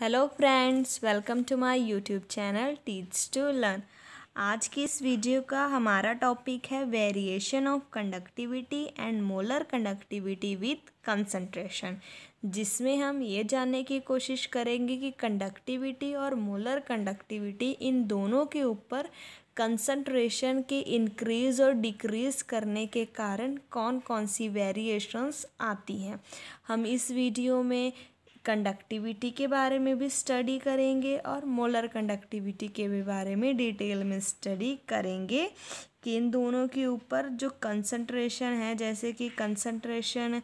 Hello friends welcome to my YouTube channel teach to learn आज की इस video का हमारा टॉपिक है variation of conductivity and molar conductivity with concentration जिसमें हम ये जानने की कोशिश करेंगे कि कंडक्टिविटी और मोलर कंडक्टिविटी इन दोनों के ऊपर कंसंट्रेशन के इंक्रीज़ और डिक्रीज़ करने के कारण कौन कौन सी वेरिएशंस आती हैं हम इस वीडियो में कंडक्टिविटी के बारे में भी स्टडी करेंगे और मोलर कंडक्टिविटी के भी बारे में डिटेल में स्टडी करेंगे कि इन दोनों के ऊपर जो कंसंट्रेशन है जैसे कि कंसंट्रेशन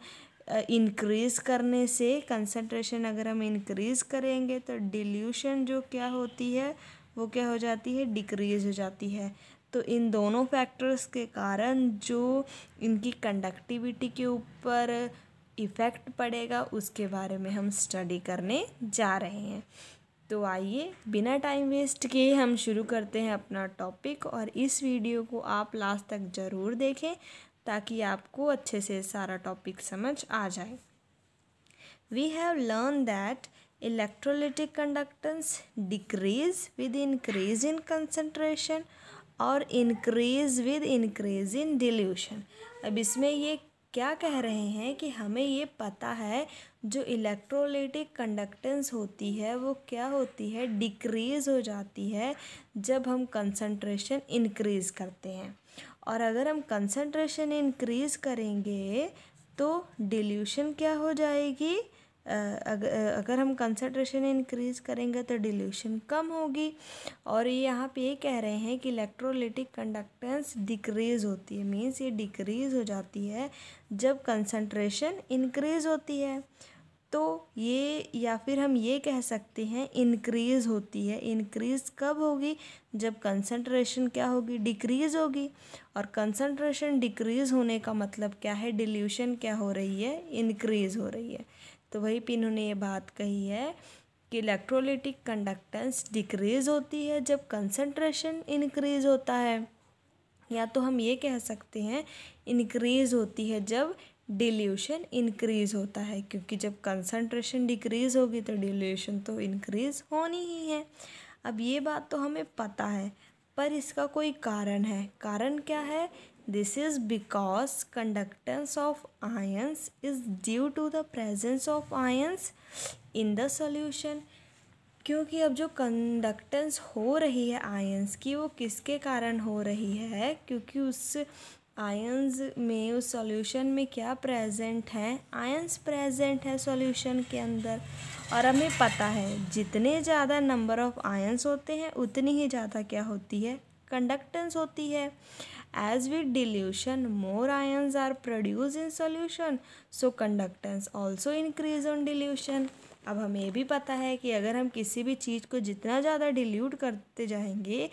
इंक्रीज़ करने से कंसंट्रेशन अगर हम इंक्रीज़ करेंगे तो डिल्यूशन जो क्या होती है वो क्या हो जाती है डिक्रीज़ हो जाती है तो इन दोनों फैक्टर्स के कारण जो इनकी कंडक्टिविटी के ऊपर इफ़ेक्ट पड़ेगा उसके बारे में हम स्टडी करने जा रहे हैं तो आइए बिना टाइम वेस्ट के हम शुरू करते हैं अपना टॉपिक और इस वीडियो को आप लास्ट तक ज़रूर देखें ताकि आपको अच्छे से सारा टॉपिक समझ आ जाए we have learn that electrolytic conductance decrease with increase in concentration और increase with increase in dilution अब इसमें ये क्या कह रहे हैं कि हमें ये पता है जो इलेक्ट्रोलिटिक कंडक्टेंस होती है वो क्या होती है डिक्रीज़ हो जाती है जब हम कंसंट्रेशन इंक्रीज़ करते हैं और अगर हम कंसंट्रेशन इंक्रीज़ करेंगे तो डिल्यूशन क्या हो जाएगी अगर हम कंसनट्रेशन इंक्रीज़ करेंगे तो डिल्यूशन कम होगी और ये यहाँ पे ये कह रहे हैं कि इलेक्ट्रोलिटिक कंडक्टेंस डिक्रीज़ होती है मीन्स ये डिक्रीज़ हो जाती है जब कंसनट्रेशन इंक्रीज़ होती है तो ये या फिर हम ये कह सकते हैं इंक्रीज़ होती है इंक्रीज़ कब होगी जब कंसंट्रेशन क्या होगी डिक्रीज़ होगी और कंसंट्रेशन डिक्रीज़ होने का मतलब क्या है डिल्यूशन क्या हो रही है इंक्रीज़ हो रही है तो वही पे इन्होंने ये बात कही है कि इलेक्ट्रोलिटिक कंडक्टेंस डिक्रीज होती है जब कंसनट्रेशन इनक्रीज होता है या तो हम ये कह सकते हैं इनक्रीज होती है जब डिल्यूशन इंक्रीज होता है क्योंकि जब कंसंट्रेशन डिक्रीज होगी तो डिल्यूशन तो इंक्रीज होनी ही है अब ये बात तो हमें पता है पर इसका कोई कारण है कारण क्या है This is because conductance of ions is due to the presence of ions in the solution. क्योंकि अब जो कंडक्टेंस हो रही है आयंस की वो किसके कारण हो रही है क्योंकि उस आयंस में उस सॉल्यूशन में क्या प्रेजेंट हैं आयंस प्रेजेंट है सॉल्यूशन के अंदर और हमें पता है जितने ज़्यादा नंबर ऑफ आयंस होते हैं उतनी ही ज़्यादा क्या होती है कंडक्टेंस होती है As with dilution, more ions are produced in solution, so conductance also increase on dilution. अब हमें ये भी पता है कि अगर हम किसी भी चीज़ को जितना ज़्यादा डिल्यूट करते जाएंगे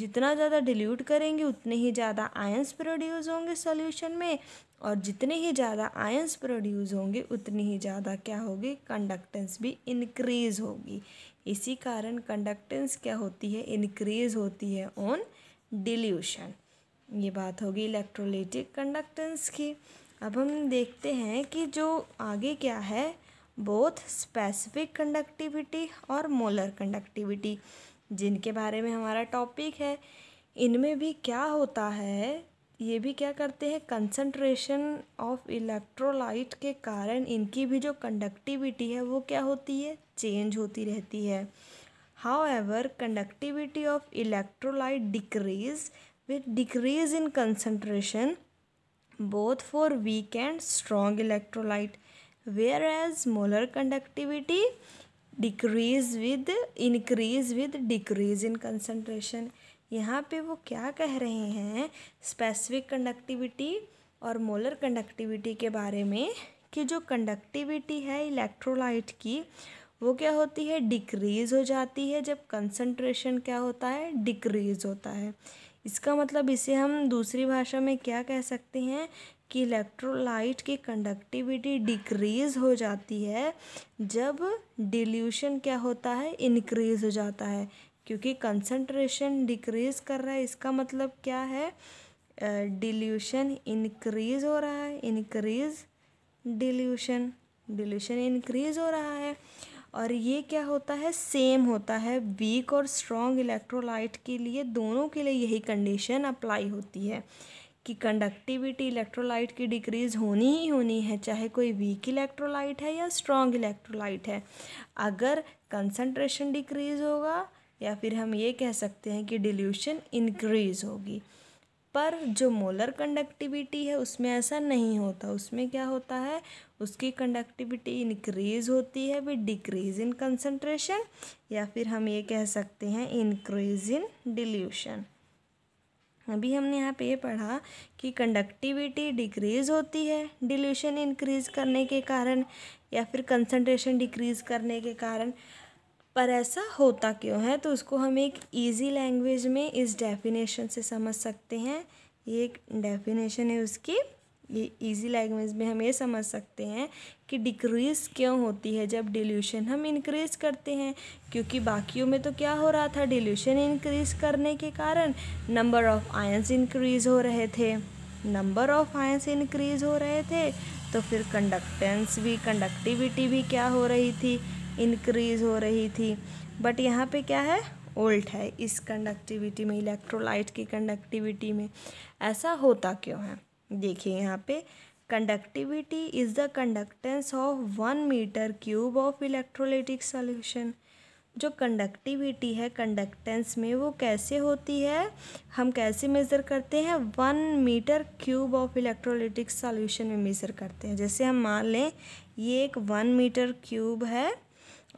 जितना ज़्यादा डिल्यूट करेंगे उतने ही ज़्यादा आयंस प्रोड्यूस होंगे सॉल्यूशन में और जितने ही ज़्यादा आयंस प्रोड्यूस होंगे उतनी ही ज़्यादा क्या होगी कंडक्टेंस भी इंक्रीज होगी इसी कारण कंडक्टेंस क्या होती है इंक्रीज होती है ऑन डिल्यूशन ये बात होगी इलेक्ट्रोलिटिक कंडक्टेंस की अब हम देखते हैं कि जो आगे क्या है बोथ स्पेसिफिक कंडक्टिविटी और मोलर कंडक्टिविटी जिनके बारे में हमारा टॉपिक है इनमें भी क्या होता है ये भी क्या करते हैं कंसंट्रेशन ऑफ इलेक्ट्रोलाइट के कारण इनकी भी जो कंडक्टिविटी है वो क्या होती है चेंज होती रहती है however conductivity of electrolyte decrease with decrease in concentration both for weak and strong electrolyte whereas molar conductivity decrease with increase with decrease in concentration यहाँ पे वो क्या कह रहे हैं स्पेसिफिक कंडक्टिविटी और मोलर कंडक्टिविटी के बारे में कि जो कंडक्टिविटी है इलेक्ट्रोलाइट की वो क्या होती है डिक्रीज़ हो जाती है जब कंसंट्रेशन क्या होता है डिक्रीज़ होता है इसका मतलब इसे हम दूसरी भाषा में क्या कह सकते हैं कि इलेक्ट्रोलाइट की कंडक्टिविटी डिक्रीज़ हो जाती है जब डिल्यूशन क्या होता है इनक्रीज़ हो जाता है क्योंकि कंसंट्रेशन डिक्रीज़ कर रहा है इसका मतलब क्या है डिल्यूशन इनक्रीज़ हो रहा है इनक्रीज़ डिल्यूशन डिल्यूशन इनक्रीज़ हो रहा है और ये क्या होता है सेम होता है वीक और स्ट्रॉन्ग इलेक्ट्रोलाइट के लिए दोनों के लिए यही कंडीशन अप्लाई होती है कि कंडक्टिविटी इलेक्ट्रोलाइट की डिक्रीज होनी ही होनी है चाहे कोई वीक इलेक्ट्रोलाइट है या स्ट्रॉन्ग इलेक्ट्रोलाइट है अगर कंसंट्रेशन डिक्रीज होगा या फिर हम ये कह सकते हैं कि डिल्यूशन इंक्रीज होगी पर जो मोलर कंडक्टिविटी है उसमें ऐसा नहीं होता उसमें क्या होता है उसकी कंडक्टिविटी इनक्रीज होती है विद डिक्रीज इन कंसनट्रेशन या फिर हम ये कह सकते हैं इंक्रीज इन डिल्यूशन अभी हमने यहाँ पे ये पढ़ा कि कंडक्टिविटी डिक्रीज होती है डिल्यूशन इंक्रीज करने के कारण या फिर कंसनट्रेशन डिक्रीज करने के कारण पर ऐसा होता क्यों है तो उसको हम एक ईजी लैंग्वेज में इस डेफिनेशन से समझ सकते हैं ये एक डेफिनेशन है उसकी ये इजी लैंग्वेज में हम ये समझ सकते हैं कि डिक्रीज़ क्यों होती है जब डिल्यूशन हम इंक्रीज़ करते हैं क्योंकि बाकियों में तो क्या हो रहा था डिल्यूशन इंक्रीज़ करने के कारण नंबर ऑफ़ आयंस इंक्रीज़ हो रहे थे नंबर ऑफ़ आयंस इंक्रीज़ हो रहे थे तो फिर कंडक्टेंस भी कंडक्टिविटी भी क्या हो रही थी इंक्रीज़ हो रही थी बट यहाँ पे क्या है ओल्ट है इस कंडक्टिविटी में इलेक्ट्रोलाइट की कंडक्टिविटी में ऐसा होता क्यों है देखिए यहाँ पे conductivity is the conductance of one metre cube of electrolytic solution जो कंडक्टिविटी है कंडक्टेंस में वो कैसे होती है हम कैसे मेज़र करते हैं one metre cube of electrolytic solution में मेज़र करते हैं जैसे हम मान लें ये एक वन मीटर क्यूब है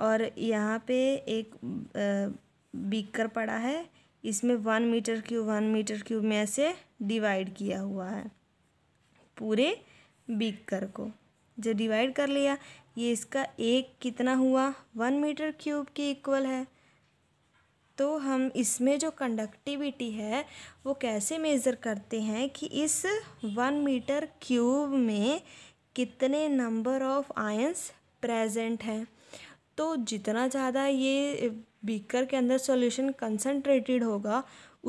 और यहाँ पे एक बीकर पड़ा है इसमें one metre cube one metre cube में ऐसे डिवाइड किया हुआ है पूरे बीकर को जो डिवाइड कर लिया ये इसका एक कितना हुआ वन मीटर क्यूब के इक्वल है तो हम इसमें जो कंडक्टिविटी है वो कैसे मेज़र करते हैं कि इस वन मीटर क्यूब में कितने नंबर ऑफ आयंस प्रेजेंट हैं तो जितना ज़्यादा ये बीकर के अंदर सॉल्यूशन कंसनट्रेटेड होगा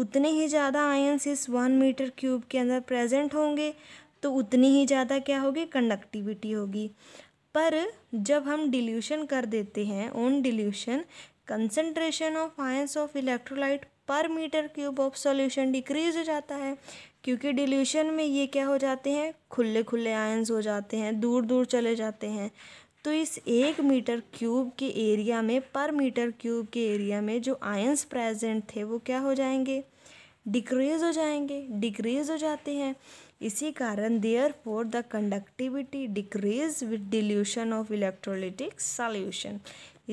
उतने ही ज़्यादा आयन्स इस वन मीटर क्यूब के अंदर प्रेजेंट होंगे तो उतनी ही ज़्यादा क्या होगी कंडक्टिविटी होगी पर जब हम डिल्यूशन कर देते हैं on dilution concentration of ions of electrolyte per metre cube of solution decrease हो जाता है क्योंकि डिल्यूशन में ये क्या हो जाते हैं खुले खुले आयंस हो जाते हैं दूर दूर चले जाते हैं तो इस एक मीटर क्यूब के एरिया में पर मीटर क्यूब के एरिया में जो आयंस प्रेजेंट थे वो क्या हो जाएंगे डिक्रीज हो जाएंगे डिक्रीज हो जाते हैं इसी कारण therefore the conductivity decrease with dilution of electrolytic solution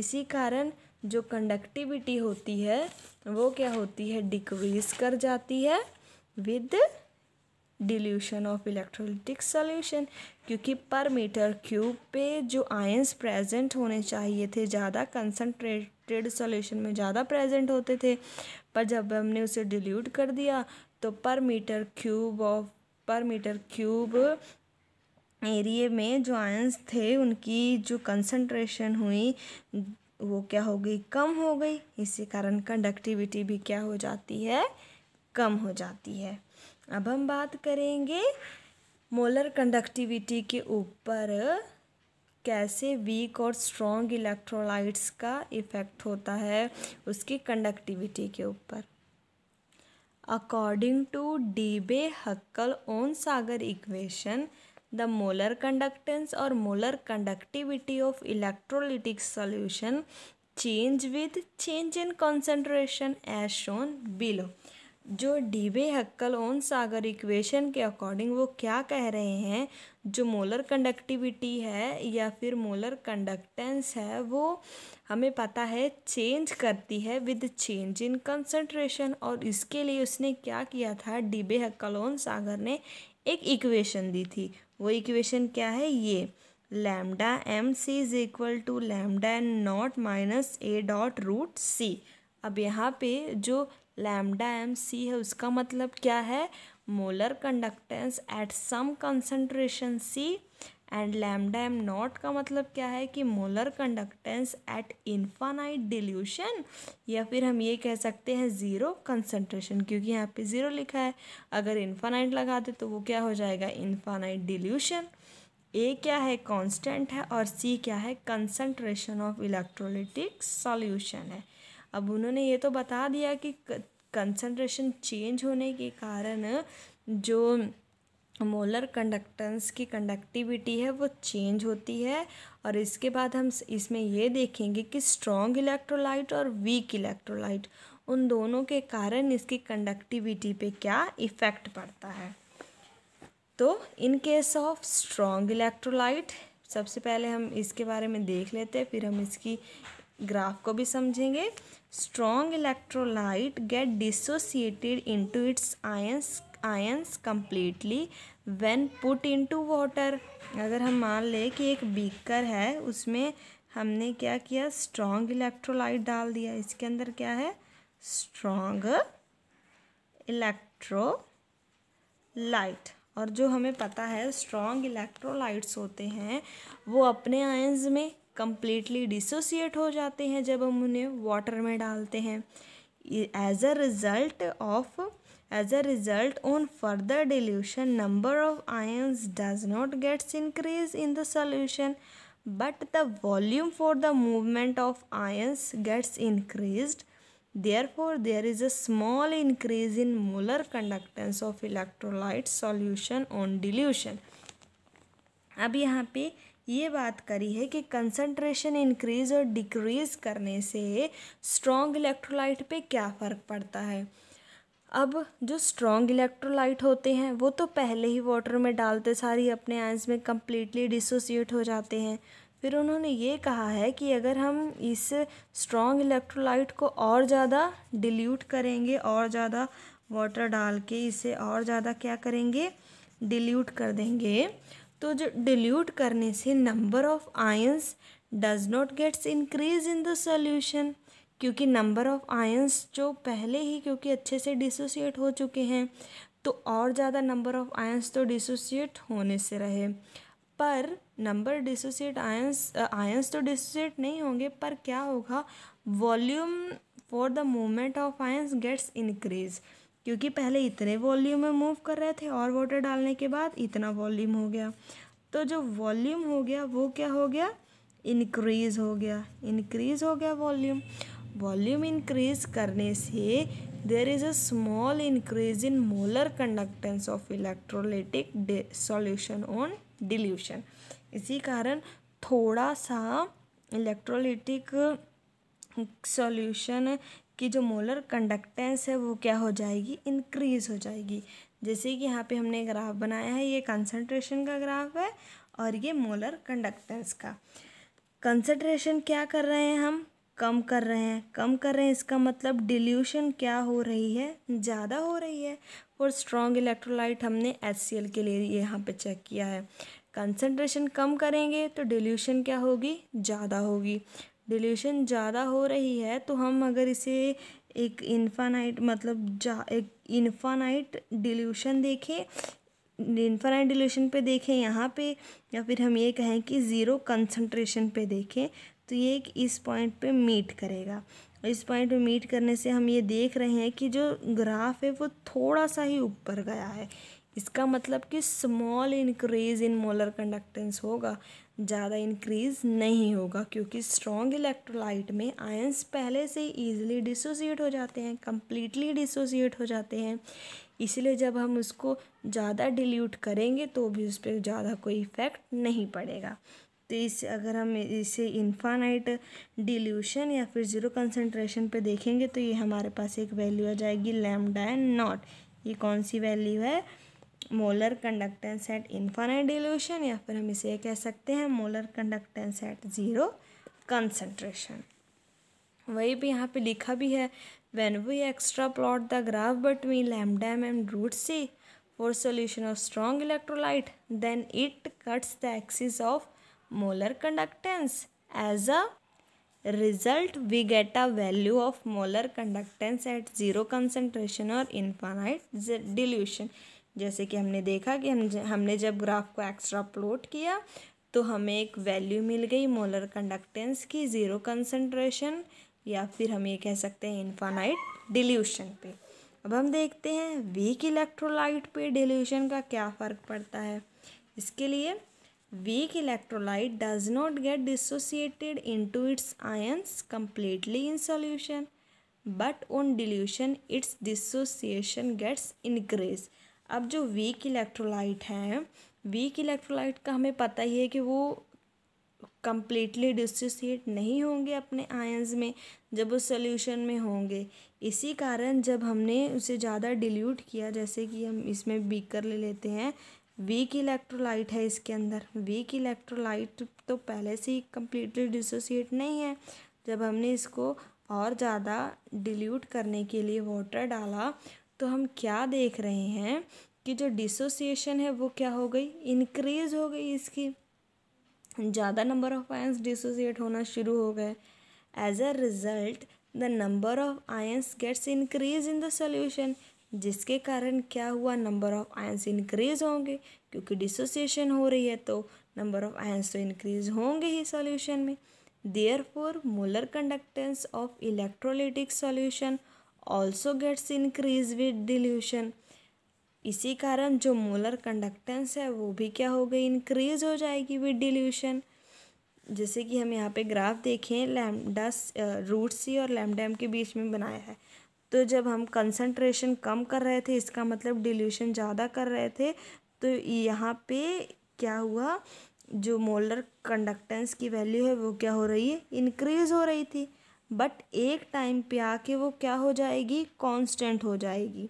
इसी कारण जो कंडक्टिविटी होती है वो क्या होती है डिक्रीज कर जाती है with dilution of electrolytic solution क्योंकि पर मीटर क्यूब पे जो आयंस प्रेजेंट होने चाहिए थे ज़्यादा कंसनट्रेटेड सॉल्यूशन में ज़्यादा प्रेजेंट होते थे पर जब हमने उसे डिल्यूट कर दिया तो per metre cube of per metre cube area में जो आयंस थे उनकी जो कंसनट्रेशन हुई वो क्या हो गई कम हो गई इसी कारण कंडक्टिविटी भी क्या हो जाती है कम हो जाती है अब हम बात करेंगे मोलर कंडक्टिविटी के ऊपर कैसे वीक और स्ट्रॉन्ग इलेक्ट्रोलाइट्स का इफ़ेक्ट होता है उसकी कंडक्टिविटी के ऊपर according to Debye Hückel Onsager equation the molar conductance और molar conductivity of electrolytic solution change with change in concentration as shown below जो Debye Hückel Onsager equation के according वो क्या कह रहे हैं जो मोलर कंडक्टिविटी है या फिर मोलर कंडक्टेंस है वो हमें पता है चेंज करती है विद चेंज इन कंसंट्रेशन और इसके लिए उसने क्या किया था डीबे हक्कल ओन सागर ने एक इक्वेशन दी थी वो इक्वेशन क्या है ये lambda M C is equal to lambda N naught minus A dot root C अब यहाँ पे जो लैमडा एम सी है उसका मतलब क्या है molar conductance at some concentration C and lambda M naught का मतलब क्या है कि molar conductance at infinite dilution या फिर हम ये कह सकते हैं ज़ीरो कंसंट्रेशन क्योंकि यहाँ पे ज़ीरो लिखा है अगर इन्फानाइट लगा दे तो वो क्या हो जाएगा इन्फानाइट डिल्यूशन ए क्या है कांस्टेंट है और सी क्या है कंसंट्रेशन ऑफ इलेक्ट्रोलिटिक सॉल्यूशन है अब उन्होंने ये तो बता दिया कि कंसंट्रेशन चेंज होने के कारण जो मोलर कंडक्टेंस की कंडक्टिविटी है वो चेंज होती है और इसके बाद हम इसमें ये देखेंगे कि स्ट्रॉन्ग इलेक्ट्रोलाइट और वीक इलेक्ट्रोलाइट उन दोनों के कारण इसकी कंडक्टिविटी पे क्या इफ़ेक्ट पड़ता है तो in case of strong electrolyte सबसे पहले हम इसके बारे में देख लेते हैं फिर हम इसकी ग्राफ को भी समझेंगे strong electrolyte get dissociated into its ions ions completely when put into water अगर हम मान लें कि एक बीकर है उसमें हमने क्या किया स्ट्रॉन्ग इलेक्ट्रोलाइट डाल दिया इसके अंदर क्या है स्ट्रॉन्ग लाइट और जो हमें पता है स्ट्रॉन्ग इलेक्ट्रोलाइट्स होते हैं वो अपने आयंस में कम्प्लीटली डिसोसिएट हो जाते हैं जब हम उन्हें वाटर में डालते हैं as a result of as a result on further dilution number of ions does not gets increase in the solution but the volume for the movement of ions gets increase therefore there is a small increase in molar conductance of electrolyte solution on dilution अब यहाँ पे ये बात करी है कि concentration increase और decrease करने से स्ट्रॉन्ग इलेक्ट्रोलाइट पे क्या फ़र्क पड़ता है अब जो स्ट्रॉन्ग इलेक्ट्रोलाइट होते हैं वो तो पहले ही वाटर में डालते सारी अपने आयंस में कम्प्लीटली डिसोसिएट हो जाते हैं फिर उन्होंने ये कहा है कि अगर हम इस स्ट्रॉन्ग इलेक्ट्रोलाइट को और ज़्यादा डिल्यूट करेंगे और ज़्यादा वाटर डाल के इसे और ज़्यादा क्या करेंगे डिल्यूट कर देंगे तो जो डिल्यूट करने से number of ions does not gets increase in the solution क्योंकि नंबर ऑफ आयंस जो पहले ही क्योंकि अच्छे से डिसोसिएट हो चुके हैं तो और ज़्यादा नंबर ऑफ आयंस तो डिसोसिएट होने से रहे पर नंबर डिसोसिएट आयंस आयंस तो डिसोसिएट नहीं होंगे पर क्या होगा volume for the movement of ions gets increase क्योंकि पहले इतने वॉल्यूम में मूव कर रहे थे और वाटर डालने के बाद इतना वॉल्यूम हो गया तो जो वॉल्यूम हो गया वो क्या हो गया इनक्रीज़ हो गया इनक्रीज़ हो गया वॉल्यूम वॉल्यूम इंक्रीज करने से there is a small increase in molar conductance of electrolytic solution on dilution इसी कारण थोड़ा सा इलेक्ट्रोलिटिक सॉल्यूशन की जो मोलर कंडक्टेंस है वो क्या हो जाएगी इंक्रीज हो जाएगी जैसे कि यहाँ पे हमने ग्राफ बनाया है ये कंसंट्रेशन का ग्राफ है और ये मोलर कंडक्टेंस का कंसंट्रेशन क्या कर रहे हैं हम कम कर रहे हैं कम कर रहे हैं इसका मतलब डिल्यूशन क्या हो रही है ज़्यादा हो रही है और स्ट्रॉन्ग इलेक्ट्रोलाइट हमने एच के लिए यहाँ पे चेक किया है कंसनट्रेशन कम करेंगे तो डिल्यूशन क्या होगी ज़्यादा होगी डिलीशन ज़्यादा हो रही है तो हम अगर इसे एक इन्फानाइट मतलब जा एक इन्फानाइट डिल्यूशन देखें इन्फानाइट डिल्यूशन पे देखें यहाँ पे या फिर हम ये कहें कि ज़ीरो कंसंट्रेशन पे देखें तो ये एक इस पॉइंट पे मीट करेगा इस पॉइंट पे मीट करने से हम ये देख रहे हैं कि जो ग्राफ है वो थोड़ा सा ही ऊपर गया है इसका मतलब कि small increase in molar conductance होगा ज़्यादा इंक्रीज़ नहीं होगा क्योंकि स्ट्रॉन्ग इलेक्ट्रोलाइट में आयंस पहले से ईजिली डिसोसिएट हो जाते हैं कम्प्लीटली डिसोसिएट हो जाते हैं इसलिए जब हम उसको ज़्यादा डिल्यूट करेंगे तो भी उस पर ज़्यादा कोई इफ़ेक्ट नहीं पड़ेगा तो इस अगर हम इसे इन्फानाइट डिल्यूशन या फिर ज़ीरो कंसनट्रेशन पर देखेंगे तो ये हमारे पास एक वैल्यू आ जाएगी लैमडा एंड नॉट ये कौन सी वैल्यू है molar conductance at infinite dilution या फिर हम इसे कह सकते हैं molar conductance at zero concentration वही भी यहाँ पे लिखा भी है when we extrapolate the graph between lambda M and root C for solution of strong electrolyte then it cuts the axis of molar conductance as a result we get a value of molar conductance at zero concentration और infinite dilution जैसे कि हमने देखा कि हम हमने जब graph को एक्स्ट्रा प्लॉट किया तो हमें एक वैल्यू मिल गई मोलर कंडक्टेंस की ज़ीरो कंसनट्रेशन या फिर हम ये कह सकते हैं इन्फानाइट डिल्यूशन पे अब हम देखते हैं वीक इलेक्ट्रोलाइट पे डिल्यूशन का क्या फ़र्क पड़ता है इसके लिए weak electrolyte does not get dissociated into its ions completely in solution but on dilution its dissociation gets increase अब जो वीक इलेक्ट्रोलाइट हैं वीक इलेक्ट्रोलाइट का हमें पता ही है कि वो कम्प्लीटली डिसोसिएट नहीं होंगे अपने आयंस में जब उस सोल्यूशन में होंगे इसी कारण जब हमने उसे ज़्यादा डिल्यूट किया जैसे कि हम इसमें बीकर ले लेते हैं वीक इलेक्ट्रोलाइट है इसके अंदर वीक इलेक्ट्रोलाइट तो पहले से ही कम्प्लीटली डिसोसिएट नहीं है जब हमने इसको और ज़्यादा डिल्यूट करने के लिए वाटर डाला तो हम क्या देख रहे हैं कि जो डिसोसिएशन है वो क्या हो गई इनक्रीज हो गई इसकी ज़्यादा नंबर ऑफ आयंस डिसोसिएट होना शुरू हो गए as a result the number of ions gets increase in the solution जिसके कारण क्या हुआ नंबर ऑफ आयंस इंक्रीज होंगे क्योंकि डिसोसिएशन हो रही है तो नंबर ऑफ आयंस तो इंक्रीज होंगे ही सोल्यूशन में therefore molar conductance of electrolytic solution also gets increase with dilution इसी कारण जो मोलर कंडक्टेंस है वो भी क्या हो गई इंक्रीज हो जाएगी विद डिल्यूशन जैसे कि हम यहाँ पे ग्राफ देखें लैमडा रूट सी और लैमडा एम के बीच में बनाया है तो जब हम कंसंट्रेशन कम कर रहे थे इसका मतलब डिल्यूशन ज़्यादा कर रहे थे तो यहाँ पे क्या हुआ जो मोलर कंडक्टेंस की वैल्यू है वो क्या हो रही है इंक्रीज़ हो रही थी बट एक टाइम पे आके वो क्या हो जाएगी कांस्टेंट हो जाएगी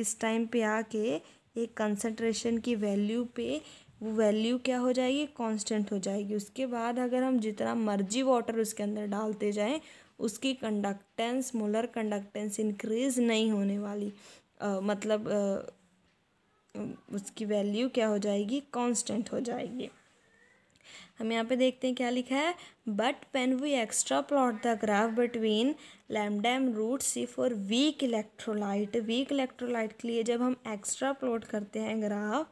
इस टाइम पे आके एक कंसंट्रेशन की वैल्यू पे वो वैल्यू क्या हो जाएगी कांस्टेंट हो जाएगी उसके बाद अगर हम जितना मर्जी वाटर उसके अंदर डालते जाएं उसकी कंडक्टेंस मोलर कंडक्टेंस इंक्रीज नहीं होने वाली आ, मतलब आ, उसकी वैल्यू क्या हो जाएगी कांस्टेंट हो जाएगी हम यहाँ पे देखते हैं क्या लिखा है but when we extrapolate the graph between lambda M root C for weak electrolyte weak electrolyte के लिए जब हम एक्स्ट्रा प्लॉट करते हैं graph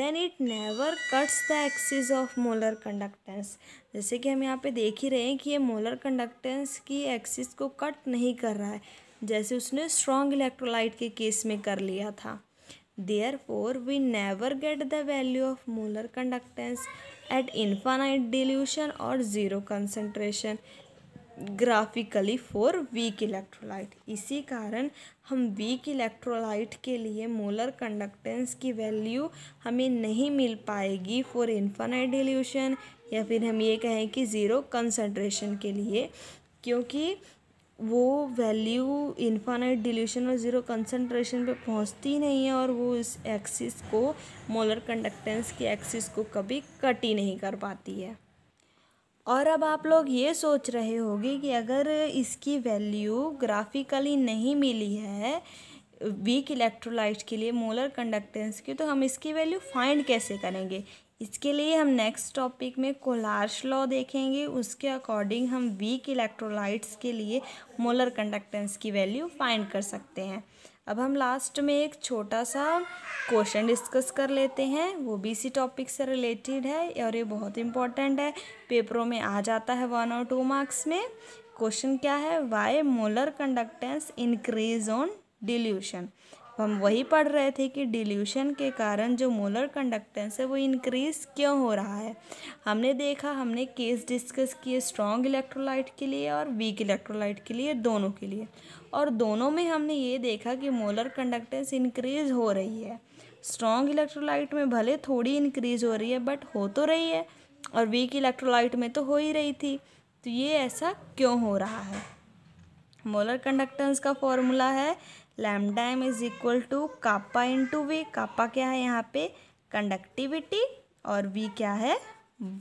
then it never cuts the axis of molar conductance जैसे कि हम यहाँ पे देख ही रहे हैं कि ये मोलर कंडक्टेंस की एक्सिस को कट नहीं कर रहा है जैसे उसने स्ट्रॉन्ग इलेक्ट्रोलाइट के केस में कर लिया था therefore we never get the value of molar conductance at infinite dilution और zero concentration graphically for weak electrolyte इसी कारण हम वीक इलेक्ट्रोलाइट के लिए मोलर कंडक्टेंस की वैल्यू हमें नहीं मिल पाएगी फॉर इन्फानाइट डिल्यूशन या फिर हम ये कहें कि ज़ीरो कंसनट्रेशन के लिए क्योंकि वो वैल्यू इन्फानाइट डिल्यूशन और ज़ीरो कंसनट्रेशन पे पहुंचती नहीं है और वो इस एक्सिस को मोलर कंडक्टेंस की एक्सिस को कभी कट ही नहीं कर पाती है और अब आप लोग ये सोच रहे होंगे कि अगर इसकी वैल्यू ग्राफिकली नहीं मिली है वीक इलेक्ट्रोलाइट के लिए मोलर कंडक्टेंस की तो हम इसकी वैल्यू फाइंड कैसे करेंगे इसके लिए हम नेक्स्ट टॉपिक में कोलार्श लॉ देखेंगे उसके अकॉर्डिंग हम वीक इलेक्ट्रोलाइट्स के लिए मोलर कंडक्टेंस की वैल्यू फाइंड कर सकते हैं अब हम लास्ट में एक छोटा सा क्वेश्चन डिस्कस कर लेते हैं वो भी इसी टॉपिक से रिलेटेड है और ये बहुत इंपॉर्टेंट है पेपरों में आ जाता है वन और टू मार्क्स में क्वेश्चन क्या है why molar conductance increase on dilution हम वही पढ़ रहे थे कि डिल्यूशन के कारण जो मोलर कंडक्टेंस है वो इंक्रीज क्यों हो रहा है हमने देखा हमने केस डिस्कस किए स्ट्रॉन्ग इलेक्ट्रोलाइट के लिए और वीक इलेक्ट्रोलाइट के लिए दोनों के लिए और दोनों में हमने ये देखा कि मोलर कंडक्टेंस इंक्रीज हो रही है स्ट्रॉन्ग इलेक्ट्रोलाइट में भले थोड़ी इंक्रीज हो रही है बट हो तो रही है और वीक इलेक्ट्रोलाइट में तो हो ही रही थी तो ये ऐसा क्यों हो रहा है मोलर कंडक्टेंस का फॉर्मूला है lambda M is equal to kappa into V kappa क्या है यहाँ पे कंडक्टिविटी और वी क्या है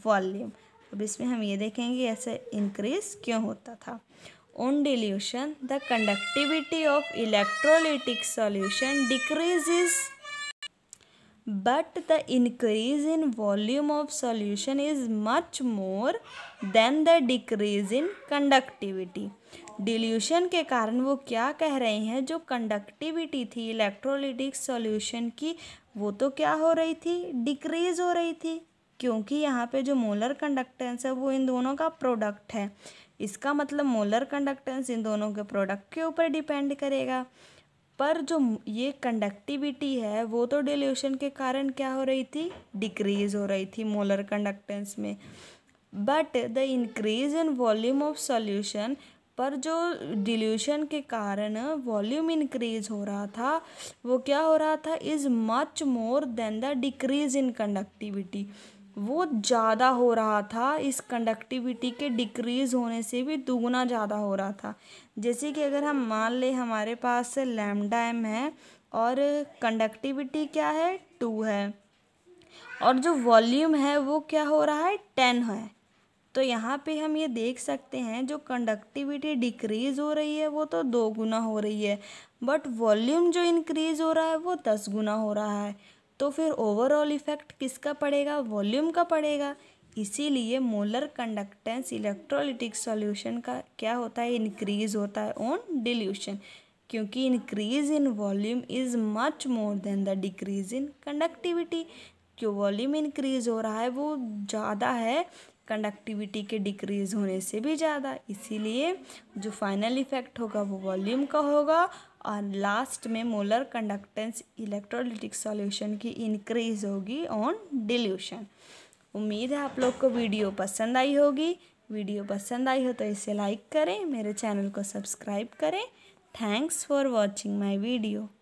वॉल्यूम अब इसमें हम ये देखेंगे ऐसे इंक्रीज क्यों होता था dilution the conductivity of electrolytic solution decrease is but the increase in volume of solution is much more than the decrease in conductivity dilution के कारण वो क्या कह रहे हैं जो कंडक्टिविटी थी इलेक्ट्रोलिटिक सॉल्यूशन की वो तो क्या हो रही थी डिक्रीज हो रही थी क्योंकि यहाँ पे जो मोलर कंडक्टेंस है वो इन दोनों का प्रोडक्ट है इसका मतलब मोलर कंडक्टेंस इन दोनों के प्रोडक्ट के ऊपर डिपेंड करेगा पर जो ये कंडक्टिविटी है वो तो डिल्यूशन के कारण क्या हो रही थी डिक्रीज हो रही थी मोलर कंडक्टेंस में but the increase in volume of solution पर जो डिल्यूशन के कारण वॉल्यूम इंक्रीज हो रहा था वो क्या हो रहा था is much more than the decrease in conductivity वो ज़्यादा हो रहा था इस कंडक्टिविटी के डिक्रीज़ होने से भी दुगना ज़्यादा हो रहा था जैसे कि अगर हम मान लें हमारे पास लैमडा एम है और कंडक्टिविटी क्या है टू है और जो वॉल्यूम है वो क्या हो रहा है टेन है तो यहाँ पे हम ये देख सकते हैं जो कंडक्टिविटी डिक्रीज़ हो रही है वो तो दो गुना हो रही है बट वॉल्यूम जो इंक्रीज़ हो रहा है वो दस गुना हो रहा है तो फिर ओवरऑल इफेक्ट किसका पड़ेगा वॉल्यूम का पड़ेगा इसीलिए मोलर कंडक्टेंस इलेक्ट्रोलिटिक सॉल्यूशन का क्या होता है इंक्रीज होता है ऑन डिल्यूशन क्योंकि increase in volume is much more than the decrease in conductivity जो वॉल्यूम इंक्रीज हो रहा है वो ज़्यादा है कंडक्टिविटी के डिक्रीज होने से भी ज़्यादा इसीलिए जो फाइनल इफ़ेक्ट होगा वो वॉल्यूम का होगा और लास्ट में मोलर कंडक्टेंस इलेक्ट्रोलिटिक सॉल्यूशन की इंक्रीज होगी ऑन डिल्यूशन उम्मीद है आप लोग को वीडियो पसंद आई होगी वीडियो पसंद आई हो तो इसे लाइक करें मेरे चैनल को सब्सक्राइब करें thanks for watching my video